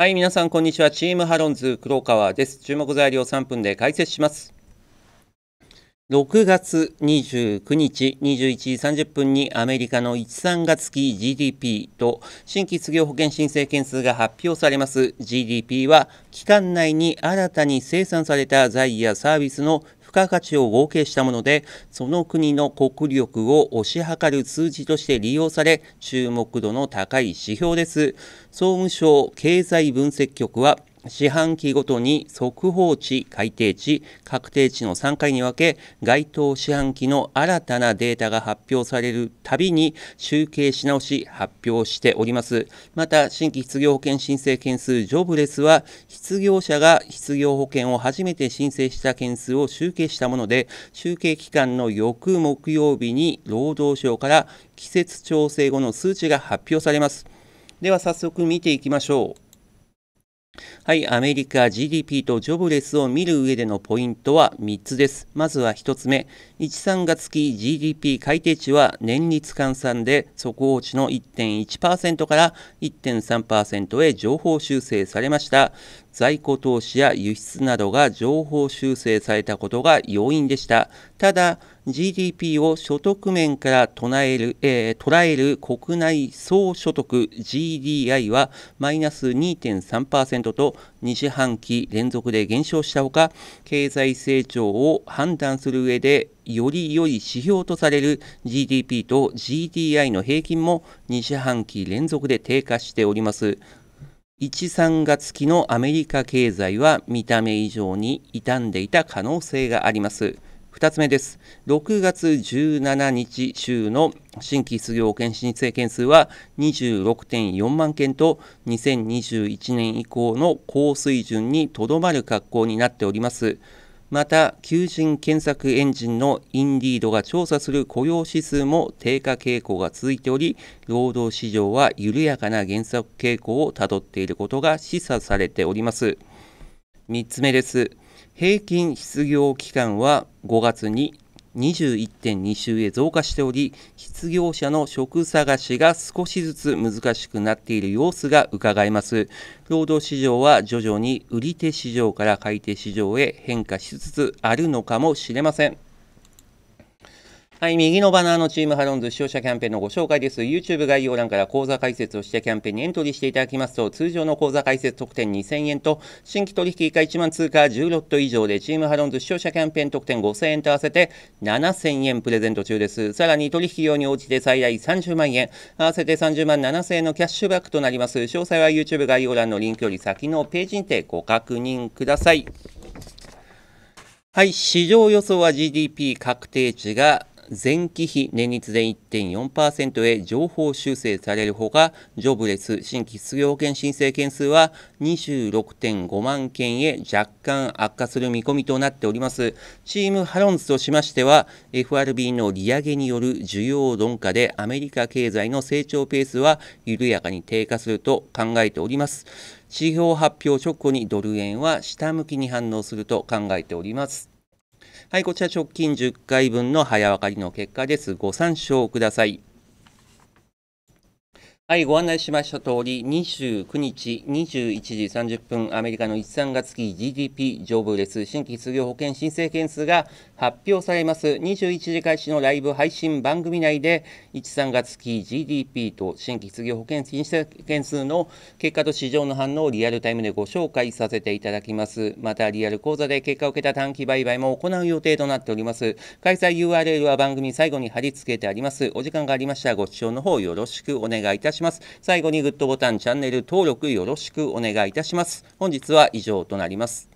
はい、皆さん、こんにちは。チームハロンズ黒川です。注目材料3分で解説します。6月29日21時30分にアメリカの1、3月期 GDP と新規失業保険申請件数が発表されます GDP は期間内に新たに生産された財やサービスの付加価値を合計したものでその国の国力を推し量る数字として利用され注目度の高い指標です総務省経済分析局は四半期ごとに速報値、改定値、確定値の3回に分け、該当四半期の新たなデータが発表されるたびに集計し直し発表しております。また、新規失業保険申請件数ジョブレスは、失業者が失業保険を初めて申請した件数を集計したもので、集計期間の翌木曜日に労働省から季節調整後の数値が発表されます。では早速見ていきましょう。はい、アメリカ GDP とジョブレスを見る上でのポイントは3つです。まずは1つ目、1、3月期 GDP 改定値は年率換算で速報値の1.1%から1.3%へ上方修正されました。在庫投資や輸出などが上方修正されたことが要因でした。ただ、GDP を所得面から捉える、えー、捉える国内総所得 GDI はマイナス2.3%と2四半期連続で減少したほか経済成長を判断する上でより良い指標とされる GDP と GDI の平均も2四半期連続で低下しております。13月期のアメリカ経済は見た目以上に傷んでいた可能性があります。2つ目です。6月17日週の新規失業保険申請件数は26.4万件と2021年以降の高水準にとどまる格好になっております。また、求人検索エンジンのインディードが調査する雇用指数も低下傾向が続いており、労働市場は緩やかな減速傾向をたどっていることが示唆されております。3つ目です。平均失業期間は5月に21.2週へ増加しており失業者の職探しが少しずつ難しくなっている様子がうかがえます労働市場は徐々に売り手市場から買い手市場へ変化しつつあるのかもしれませんはい、右のバナーのチームハロンズ視聴者キャンペーンのご紹介です。YouTube 概要欄から講座解説をしてキャンペーンにエントリーしていただきますと、通常の講座解説特典2000円と、新規取引以下1万通貨10ロット以上で、チームハロンズ視聴者キャンペーン特典5000円と合わせて7000円プレゼント中です。さらに取引用に応じて最大30万円、合わせて30万7000円のキャッシュバックとなります。詳細は YouTube 概要欄のリンクより先のページにてご確認ください。はい、市場予想は GDP 確定値が前期比年率で1.4%へ情報修正されるほか、ジョブレス新規失業保険申請件数は26.5万件へ若干悪化する見込みとなっております。チームハロンズとしましては、FRB の利上げによる需要鈍化でアメリカ経済の成長ペースは緩やかに低下すると考えております。指標発表直後にドル円は下向きに反応すると考えております。はい、こちら直近10回分の早分かりの結果です。ご参照ください。はい、ご案内しました通り、29日21時30分、アメリカの1、3月期 GDP 上部す。新規失業保険申請件数が発表されます。21時開始のライブ配信番組内で、1、3月期 GDP と新規失業保険申請件数の結果と市場の反応をリアルタイムでご紹介させていただきます。また、リアル講座で結果を受けた短期売買も行う予定となっております。開催 URL は番組最後に貼り付けてあります。お時間がありましたらご視聴の方よろしくお願いいたします。します最後にグッドボタンチャンネル登録よろしくお願いいたします本日は以上となります